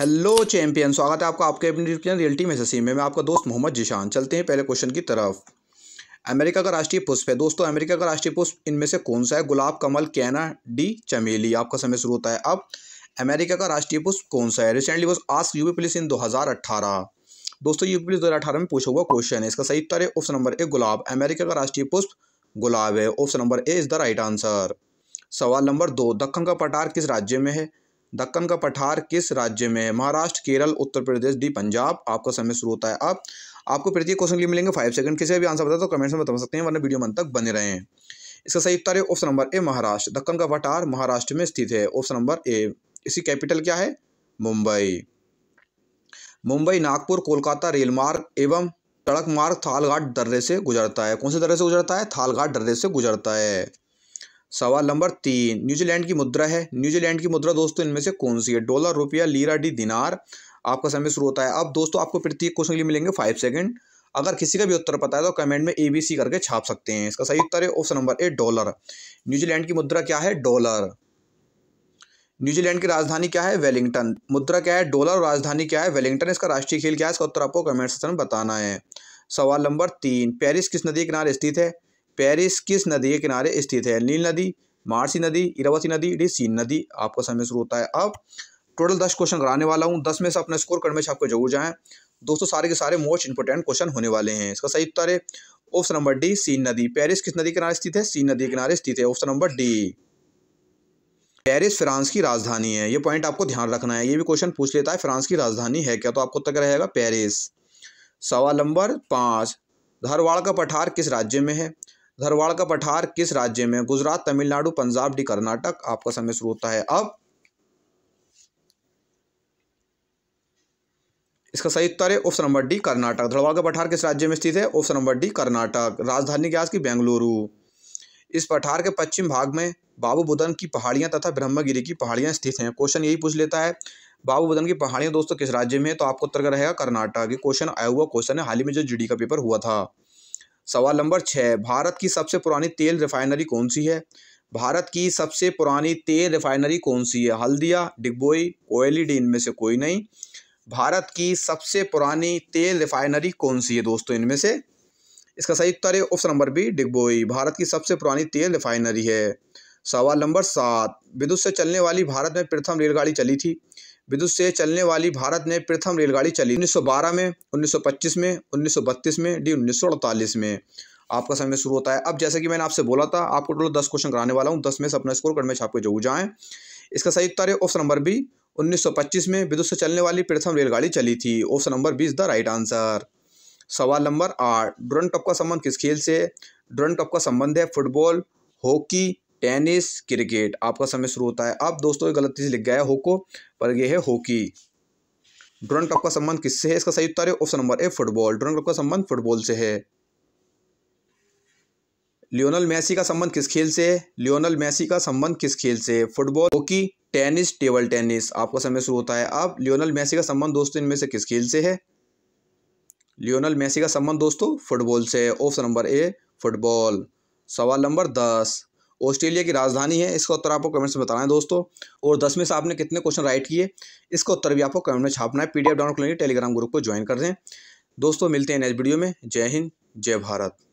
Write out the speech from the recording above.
hello champion स्वागत है आपका आपके अपने रियलिटी में ससी में मैं आपका दोस्त मोहम्मद जिशान चलते हैं पहले क्वेश्चन की तरफ अमेरिका का राष्ट्रीय पुष्प है दोस्तों अमेरिका का राष्ट्रीय पुष्प इनमें से कौन सा है गुलाब कमल कैना डी चमेली आपका समय शुरू होता है अब अमेरिका का राष्ट्रीय पुष्प कौन सा है रिसेंटली बस आस्क यूपी पुलिस इन दो दोस्तों यूपी पुलिस दो में पूछा हुआ क्वेश्चन है इसका सही उत्तर है ऑप्शन नंबर ए गुलाब अमेरिका का राष्ट्रीय पुष्प गुलाब है option number A is the right answer सवाल नंबर दो दक्खन का पठार किस राज्य में है दक्कन का पठार किस राज्य में है महाराष्ट्र केरल उत्तर प्रदेश डी पंजाब आपका समय शुरू होता है अब आपको प्रत्येक क्वेश्चन के लिए मिलेंगे फाइव सेकंड किसी भी आंसर बताए तो कमेंट्स में बता सकते हैं वरना वीडियो मन तक बने रहे हैं इसका सही उत्तर है option number A Maharashtra Deccan का पठार महाराष्ट्र में स्थित है ऑप्शन नंबर ए इसकी कैपिटल क्या है मुंबई मुंबई नागपुर कोलकाता रेलमार्ग एवं सड़क मार्ग थालघाट दर्रे से गुजरता है कौन से दर्रे से गुजरता है थालघाट दर्रे से गुजरता है सवाल नंबर तीन न्यूजीलैंड की मुद्रा है न्यूजीलैंड की मुद्रा दोस्तों इनमें से कौन सी है डॉलर रुपया लीरा डी दिनार आपका समय शुरू होता है अब दोस्तों आपको प्रत्येक क्वेश्चन के लिए मिलेंगे फाइव सेकंड अगर किसी का भी उत्तर पता है तो कमेंट में ए बी सी करके छाप सकते हैं इसका सही उत्तर है option number A dollar New Zealand की मुद्रा क्या है डॉलर न्यूजीलैंड की राजधानी क्या है वेलिंगटन मुद्रा क्या है डॉलर और राजधानी क्या है वेलिंगटन इसका राष्ट्रीय खेल क्या है इसका उत्तर आपको कमेंट सेक्शन में बताना है सवाल नंबर तीन पेरिस किस नदी के किनारे स्थित है पेरिस किस नदी के किनारे स्थित है नील नदी मार्सी नदी इरावती नदी डी सीन नदी आपका समय शुरू होता है अब टोटल दस क्वेश्चन कराने वाला हूँ दस में से अपना स्कोर करने में आपको जरूर जाए दोस्तों सारे के सारे मोस्ट इंपोर्टेंट क्वेश्चन होने वाले हैं इसका सही उत्तर है ऑप्शन नंबर डी सीन नदी पेरिस किस नदी किनारे स्थित है सीन नदी किनारे स्थित है option number D Paris France की राजधानी है ये पॉइंट आपको ध्यान रखना है ये भी क्वेश्चन पूछ लेता है फ्रांस की राजधानी है क्या तो आपको तक रहेगा पेरिस सवाल नंबर पाँच धारवाड़ का पठार किस राज्य में है धरवाड़ का पठार किस राज्य में गुजरात तमिलनाडु पंजाब डी कर्नाटक आपका समय शुरू होता है अब इसका सही उत्तर है ऑप्शन नंबर डी कर्नाटक धड़वाड़ का पठार किस राज्य में स्थित है ऑप्शन नंबर डी कर्नाटक राजधानी क्या की बेंगलुरु इस पठार के पश्चिम भाग में बाबू बुदन की पहाड़ियां तथा ब्रह्मगिरी की पहाड़ियां स्थित हैं क्वेश्चन यही पूछ लेता है बाबू बुदन की पहाड़ियाँ दोस्तों किस राज्य में है तो आपको उत्तर रहेगा कर्नाटक ये क्वेश्चन आया हुआ क्वेश्चन है हाल ही में जो जीडी का पेपर हुआ था सवाल नंबर छः भारत की सबसे पुरानी तेल रिफाइनरी कौन सी है भारत की सबसे पुरानी तेल रिफाइनरी कौन सी है हल्दिया डिगबोई ओएलईडी इनमें से कोई नहीं भारत की सबसे पुरानी तेल रिफाइनरी कौन सी है दोस्तों इनमें से इसका सही उत्तर है ऑप्शन नंबर बी डिगबोई भारत की सबसे पुरानी तेल रिफाइनरी है सवाल नंबर सात विद्युत से चलने वाली भारत में प्रथम रेलगाड़ी चली थी विद्युत से चलने वाली भारत ने प्रथम रेलगाड़ी चली 1912 में 1925 में 1932 में डी 1948 में आपका समय शुरू होता है अब जैसे कि मैंने आपसे बोला था आपको टोटल दस क्वेश्चन कराने वाला हूँ दस में से अपना स्कोर कट में छाप के जो जाएँ इसका सही उत्तर है ऑप्शन नंबर बी 1925 में विद्युत से चलने वाली प्रथम रेलगाड़ी चली थी option number B is the right answer सवाल नंबर आठ ड्रोन टॉप का संबंध किस खेल से ड्रोन टॉप का संबंध है फुटबॉल हॉकी टेनिस क्रिकेट आपका समय शुरू होता है अब दोस्तों ये गलती से लिख गया है होको पर यह है हॉकी ड्रोन कप का संबंध किससे है इसका सही उत्तर है option number A football Durand Cup का संबंध फुटबॉल से है लियोनल मैसी का संबंध किस खेल से है लियोनल मैसी का संबंध किस खेल से है football hockey tennis table tennis आपका समय शुरू होता है अब लियोनल मैसी का संबंध दोस्तों इनमें से किस खेल से है लियोनल मैसी का संबंध दोस्तों फुटबॉल से है ऑप्शन नंबर ए फुटबॉल सवाल नंबर दस ऑस्ट्रेलिया की राजधानी है इसका उत्तर आपको कमेंट्स में बताना है दोस्तों और दस में से आपने कितने क्वेश्चन राइट किए इसका उत्तर भी आपको कमेंट में छापना है पी डाउनलोड करने टेलीग्राम ग्रुप को ज्वाइन कर दें दोस्तों मिलते हैं नेक्स्ट वीडियो में जय हिंद जय भारत